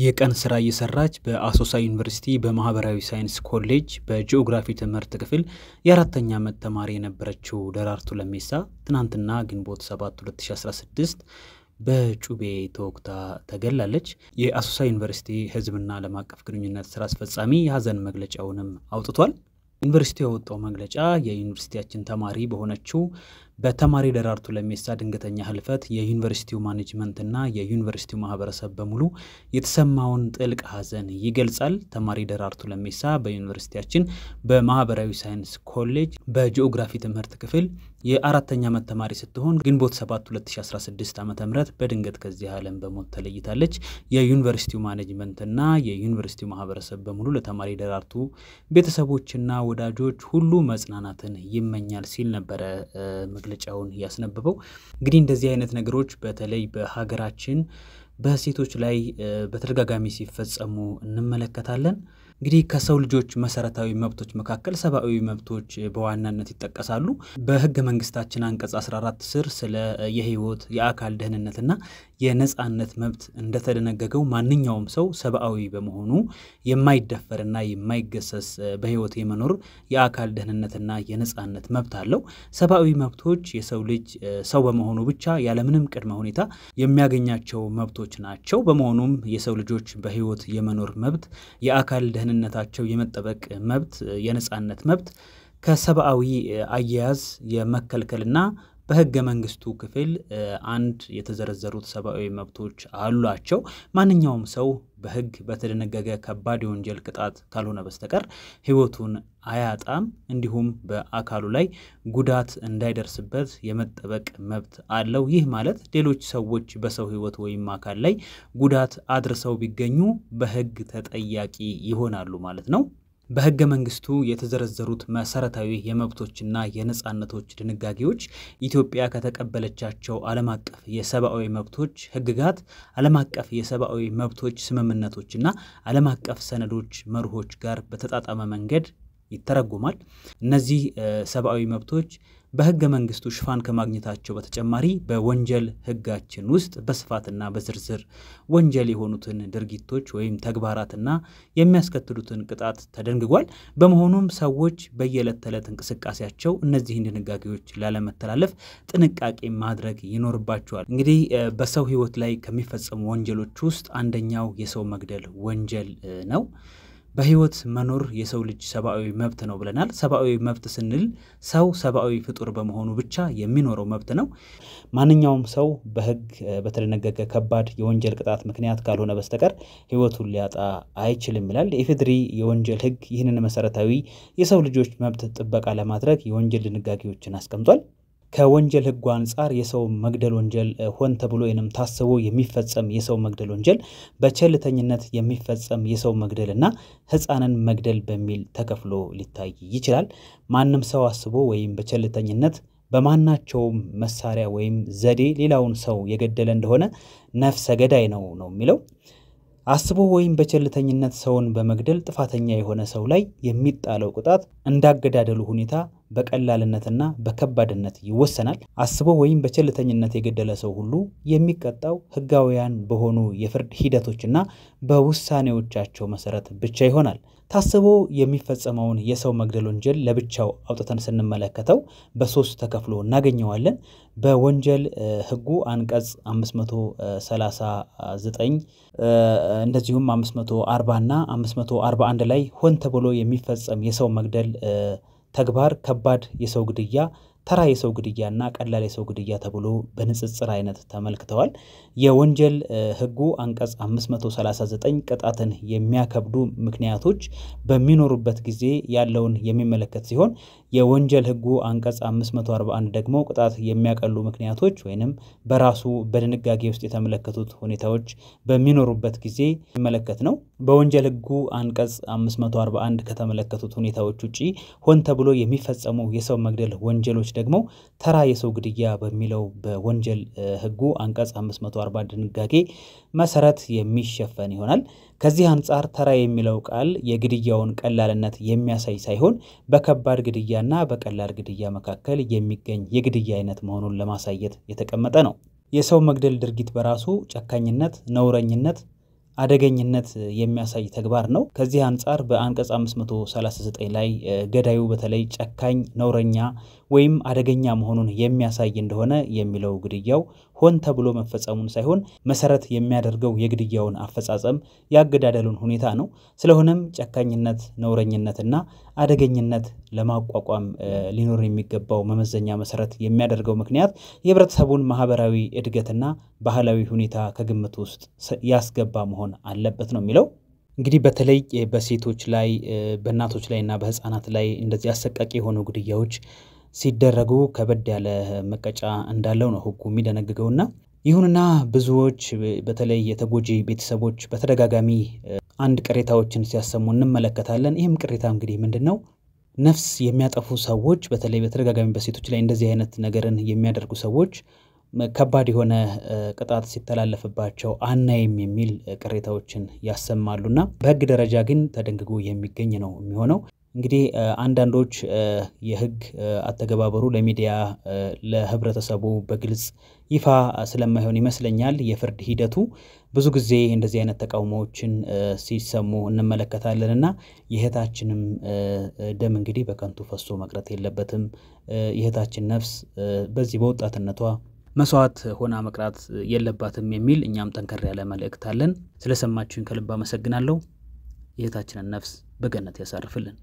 የቀን ስራ እየሰራች በአሶሳ ዩኒቨርሲቲ በማህበራዊ ሳይንስ ኮሌጅ በጂኦግራፊ ትምህርት ክፍል የአራተኛ ዓመት ተማሪ የነበረችው ደራርቱ ለሜሳ ትናንትና ግንቦት 7 2016 በጩቤ ተወግታ ተገላለች። የአሶሳ ዩኒቨርሲቲ ህዝብና ዓለም አቀፍ ግንኙነት ስራ አስፈጻሚ የሀዘን መግለጫውንም አውጥቷል። ዩኒቨርሲቲ ያወጣው መግለጫ የዩኒቨርሲቲያችን ተማሪ በሆነችው በተማሪ ደራርቱ ለሜሳ ድንገተኛ ህልፈት የዩኒቨርሲቲው ማኔጅመንትና የዩኒቨርሲቲው ማህበረሰብ በሙሉ የተሰማውን ጥልቅ ሐዘን ይገልጻል። ተማሪ ደራርቱ ለሜሳ በዩኒቨርሲቲያችን በማህበራዊ ሳይንስ ኮሌጅ በጂኦግራፊ ትምህርት ክፍል የአራተኛ ዓመት ተማሪ ስትሆን ግንቦት 7 2016 ዓ ም በድንገት ከዚህ ዓለም በሞት ተለይታለች። የዩኒቨርሲቲው ማኔጅመንትና የዩኒቨርሲቲው ማህበረሰብ በሙሉ ለተማሪ ደራርቱ ቤተሰቦችና ወዳጆች ሁሉ መጽናናትን ይመኛል ሲል ነበረ መግለጫውን ያስነብበው። እንግዲህ እንደዚህ አይነት ነገሮች በተለይ በሀገራችን በሴቶች ላይ በተደጋጋሚ ሲፈጸሙ እንመለከታለን። እንግዲህ ከሰው ልጆች መሰረታዊ መብቶች መካከል ሰብአዊ መብቶች በዋናነት ይጠቀሳሉ። በህገ መንግስታችን አንቀጽ 14 ስር ስለ የህይወት የአካል ደህንነትና የነጻነት መብት እንደተደነገገው ማንኛውም ሰው ሰብአዊ በመሆኑ የማይደፈርና የማይገሰስ በህይወት የመኖር የአካል ደህንነትና የነጻነት መብት አለው። ሰብአዊ መብቶች የሰው ልጅ ሰው በመሆኑ ብቻ ያለምንም ቅድመ ሁኔታ የሚያገኛቸው መብቶች ናቸው። በመሆኑም የሰው ልጆች በህይወት የመኖር መብት የአካል ደህንነት ደህንነታቸው የመጠበቅ መብት የነጻነት መብት ከሰብአዊ አያያዝ የመከልከልና በህገ መንግስቱ ክፍል አንድ የተዘረዘሩት ሰብአዊ መብቶች አሏቸው። ማንኛውም ሰው በህግ በተደነገገ ከባድ የወንጀል ቅጣት ካልሆነ በስተቀር ህይወቱን አያጣም። እንዲሁም በአካሉ ላይ ጉዳት እንዳይደርስበት የመጠበቅ መብት አለው። ይህ ማለት ሌሎች ሰዎች በሰው ህይወት ወይም አካል ላይ ጉዳት አድርሰው ቢገኙ በህግ ተጠያቂ ይሆናሉ ማለት ነው። በህገ መንግስቱ የተዘረዘሩት መሰረታዊ የመብቶችና የነጻነቶች ድንጋጌዎች ኢትዮጵያ ከተቀበለቻቸው ዓለም አቀፍ የሰብአዊ መብቶች ህግጋት፣ ዓለም አቀፍ የሰብአዊ መብቶች ስምምነቶችና ዓለም አቀፍ ሰነዶች መርሆች ጋር በተጣጣመ መንገድ ይተረጎማል። እነዚህ ሰብአዊ መብቶች በህገ መንግስቱ ሽፋን ከማግኘታቸው በተጨማሪ በወንጀል ህጋችን ውስጥ በስፋትና በዝርዝር ወንጀል የሆኑትን ድርጊቶች ወይም ተግባራትና የሚያስከትሉትን ቅጣት ተደንግጓል። በመሆኑም ሰዎች በየዕለት ተዕለት እንቅስቃሴያቸው እነዚህን ድንጋጌዎች ላለመተላለፍ ጥንቃቄ ማድረግ ይኖርባቸዋል። እንግዲህ በሰው ህይወት ላይ ከሚፈጸሙ ወንጀሎች ውስጥ አንደኛው የሰው መግደል ወንጀል ነው። በህይወት መኖር የሰው ልጅ ሰብአዊ መብት ነው ብለናል። ሰብአዊ መብት ስንል ሰው ሰብአዊ ፍጡር በመሆኑ ብቻ የሚኖረው መብት ነው። ማንኛውም ሰው በህግ በተደነገገ ከባድ የወንጀል ቅጣት ምክንያት ካልሆነ በስተቀር ህይወቱን ሊያጣ አይችልም ይላል የኢፌድሪ የወንጀል ህግ። ይህንን መሰረታዊ የሰው ልጆች መብት ጥበቃ ለማድረግ የወንጀል ድንጋጌዎችን አስቀምጧል። ከወንጀል ህጉ አንጻር የሰው መግደል ወንጀል ሆን ተብሎ ወይም ታስቦ የሚፈጸም የሰው መግደል ወንጀል በቸልተኝነት የሚፈጸም የሰው መግደል እና ህፃንን መግደል በሚል ተከፍሎ ሊታይ ይችላል። ማንም ሰው አስቦ ወይም በቸልተኝነት በማናቸውም መሳሪያ ወይም ዘዴ ሌላውን ሰው የገደለ እንደሆነ ነፍሰ ገዳይ ነው ነው የሚለው አስቦ ወይም በቸልተኝነት ሰውን በመግደል ጥፋተኛ የሆነ ሰው ላይ የሚጣለው ቅጣት እንዳገዳደሉ ሁኔታ በቀላልነትና በከባድነት ይወሰናል። አስቦ ወይም በቸልተኝነት የገደለ ሰው ሁሉ የሚቀጣው ህጋውያን በሆኑ የፍርድ ሂደቶችና በውሳኔዎቻቸው መሰረት ብቻ ይሆናል። ታስቦ የሚፈጸመውን የሰው መግደል ወንጀል ለብቻው አውጥተን ስንመለከተው በሶስት ተከፍሎ እናገኘዋለን። በወንጀል ህጉ አንቀጽ 539 እንደዚሁም 540 እና 541 ላይ ሆን ተብሎ የሚፈጸም የሰው መግደል ተግባር ከባድ የሰው ግድያ ተራ የሰው ግድያና ቀላል የሰው ግድያ ተብሎ በንጽጽር አይነት ተመልክተዋል። የወንጀል ህጉ አንቀጽ 539 ቅጣትን የሚያከብዱ ምክንያቶች በሚኖሩበት ጊዜ ያለውን የሚመለከት ሲሆን የወንጀል ህጉ አንቀጽ 541 ደግሞ ቅጣት የሚያቀሉ ምክንያቶች ወይንም በራሱ በድንጋጌ ውስጥ የተመለከቱት ሁኔታዎች በሚኖሩበት ጊዜ የሚመለከት ነው። በወንጀል ህጉ አንቀጽ 541 ከተመለከቱት ሁኔታዎች ውጪ ሆን ተብሎ የሚፈጸሙ የሰው መግደል ወንጀሎች ደግሞ ተራ የሰው ግድያ በሚለው በወንጀል ህጉ አንቀጽ 540 ድንጋጌ መሰረት የሚሸፈን ይሆናል። ከዚህ አንጻር ተራ የሚለው ቃል የግድያውን ቀላልነት የሚያሳይ ሳይሆን በከባድ ግድያና በቀላል ግድያ መካከል የሚገኝ የግድያ አይነት መሆኑን ለማሳየት የተቀመጠ ነው። የሰው መግደል ድርጊት በራሱ ጨካኝነት፣ ነውረኝነት አደገኝነት የሚያሳይ ተግባር ነው። ከዚህ አንጻር በአንቀጽ 539 ላይ ገዳዩ በተለይ ጨካኝ፣ ነውረኛ ወይም አደገኛ መሆኑን የሚያሳይ እንደሆነ የሚለው ግድያው ሆን ተብሎ መፈጸሙን ሳይሆን መሰረት የሚያደርገው የግድያውን አፈጻጸም ያገዳደሉን ሁኔታ ነው። ስለሆነም ጨካኝነት፣ ነውረኝነትና አደገኝነት ለማቋቋም ሊኖር የሚገባው መመዘኛ መሰረት የሚያደርገው ምክንያት የህብረተሰቡን ማህበራዊ እድገትና ባህላዊ ሁኔታ ከግምት ውስጥ ያስገባ መሆን አለበት ነው የሚለው። እንግዲህ በተለይ በሴቶች ላይ በእናቶች ላይ እና በህፃናት ላይ እንደዚህ አሰቃቂ የሆኑ ግድያዎች ሲደረጉ ከበድ ያለ መቀጫ እንዳለው ነው ህጉ የሚደነግገውና ይሁንና ብዙዎች በተለይ የተጎጂ ቤተሰቦች በተደጋጋሚ አንድ ቅሬታዎችን ሲያሰሙ እንመለከታለን። ይህም ቅሬታ እንግዲህ ምንድን ነው? ነፍስ የሚያጠፉ ሰዎች በተለይ በተደጋጋሚ በሴቶች ላይ እንደዚህ አይነት ነገርን የሚያደርጉ ሰዎች ከባድ የሆነ ቅጣት ሲተላለፍባቸው አናይም የሚል ቅሬታዎችን ያሰማሉና በህግ ደረጃ ግን ተደንግጎ የሚገኝ ነው የሚሆነው። እንግዲህ አንዳንዶች የህግ አተገባበሩ ለሚዲያ ለህብረተሰቡ በግልጽ ይፋ ስለማይሆን ይመስለኛል የፍርድ ሂደቱ ብዙ ጊዜ እንደዚህ አይነት ተቃውሞዎችን ሲሰሙ እንመለከታለን እና የእህታችንም ደም እንግዲህ በከንቱ ፈሶ መቅረት የለበትም። የእህታችን ነፍስ በዚህ በወጣትነቷ መስዋዕት ሆና መቅራት የለባትም የሚል እኛም ጠንከር ያለ መልእክት አለን። ስለሰማችሁን ከልብ አመሰግናለሁ። የእህታችንን ነፍስ በገነት ያሳርፍልን።